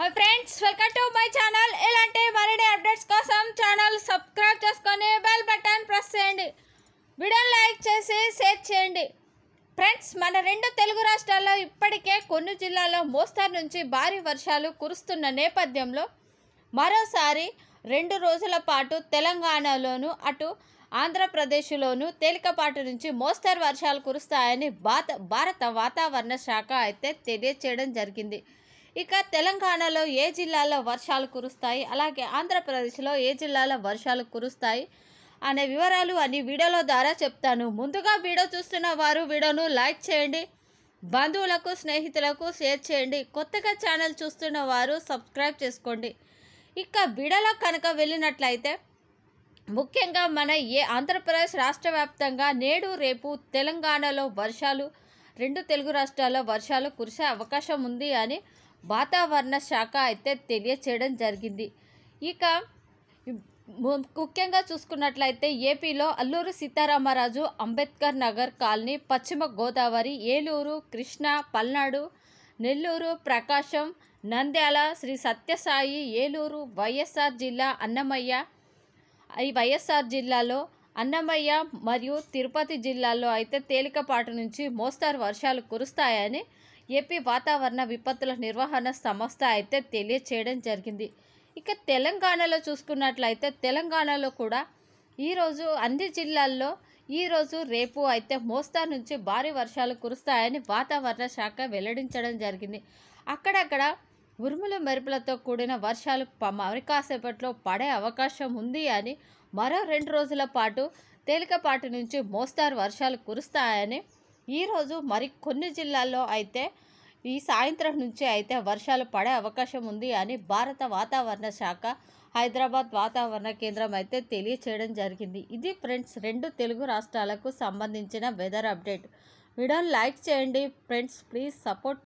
hi friends welcome to my channel ఇలాంటి మరిన్ని updates కోసం ఛానల్ సబ్స్క్రైబ్ చేసుకొని బెల్ బటన్ ప్రెస్ చేయండి వీడియో లైక్ చేసి షేర్ చేయండి ఫ్రెండ్స్ మన రెండు తెలుగు రాష్ట్రాల్లో ఇప్పటికే కొన్ని జిల్లాల్లో మోస్తారు నుంచి భారీ వర్షాలు కురుస్తున్న నేపథ్యంలో మరోసారి రెండు రోజుల పాటు తెలంగాణలోను అటు ఆంధ్రప్రదేశ్లోనూ తేలికపాటి నుంచి మోస్తారు వర్షాలు కురుస్తాయని భారత భారత వాతావరణ శాఖ అయితే తెలియచేయడం జరిగింది ఇక తెలంగాణలో ఏ జిల్లాలో వర్షాలు కురుస్తాయి అలాగే ఆంధ్రప్రదేశ్లో ఏ జిల్లాలో వర్షాలు కురుస్తాయి అనే వివరాలు అన్ని వీడియోల ద్వారా చెప్తాను ముందుగా వీడియో చూస్తున్న వారు వీడియోను లైక్ చేయండి బంధువులకు స్నేహితులకు షేర్ చేయండి కొత్తగా ఛానల్ చూస్తున్న వారు సబ్స్క్రైబ్ చేసుకోండి ఇక వీడియోలో కనుక వెళ్ళినట్లయితే ముఖ్యంగా మన ఏ ఆంధ్రప్రదేశ్ రాష్ట్ర వ్యాప్తంగా నేడు రేపు తెలంగాణలో వర్షాలు రెండు తెలుగు రాష్ట్రాల్లో వర్షాలు కురిసే అవకాశం ఉంది అని వాతావరణ శాఖ అయితే తెలియచేయడం జరిగింది ఇక ముఖ్యంగా చూసుకున్నట్లయితే ఏపీలో అల్లూరు సీతారామరాజు అంబేద్కర్ నగర్ కాలనీ పశ్చిమ గోదావరి ఏలూరు కృష్ణ పల్నాడు నెల్లూరు ప్రకాశం నంద్యాల శ్రీ సత్యసాయి ఏలూరు వైఎస్ఆర్ జిల్లా అన్నమయ్య ఈ వైఎస్ఆర్ జిల్లాలో అన్నమయ్య మరియు తిరుపతి జిల్లాల్లో అయితే తేలికపాటి నుంచి మోస్తారు వర్షాలు కురుస్తాయని ఏపీ వాతావరణ విపత్తుల నిర్వహణ సంస్థ అయితే తెలియచేయడం జరిగింది ఇక తెలంగాణలో చూసుకున్నట్లయితే తెలంగాణలో కూడా ఈరోజు అన్ని జిల్లాల్లో ఈరోజు రేపు అయితే మోస్తారు నుంచి భారీ వర్షాలు కురుస్తాయని వాతావరణ శాఖ వెల్లడించడం జరిగింది అక్కడక్కడ ఉరుముల మెరుపులతో కూడిన వర్షాలు మరికాసేపట్లో పడే అవకాశం ఉంది అని మరో రెండు రోజుల పాటు తేలికపాటి నుంచి మోస్తారు వర్షాలు కురుస్తాయని ఈరోజు మరి కొన్ని జిల్లాల్లో అయితే ఈ సాయంత్రం నుంచి అయితే వర్షాలు పడే అవకాశం ఉంది అని భారత వాతావరణ శాఖ హైదరాబాద్ వాతావరణ కేంద్రం అయితే తెలియచేయడం జరిగింది ఇది ఫ్రెండ్స్ రెండు తెలుగు రాష్ట్రాలకు సంబంధించిన వెదర్ అప్డేట్ వీడియోని లైక్ చేయండి ఫ్రెండ్స్ ప్లీజ్ సపోర్ట్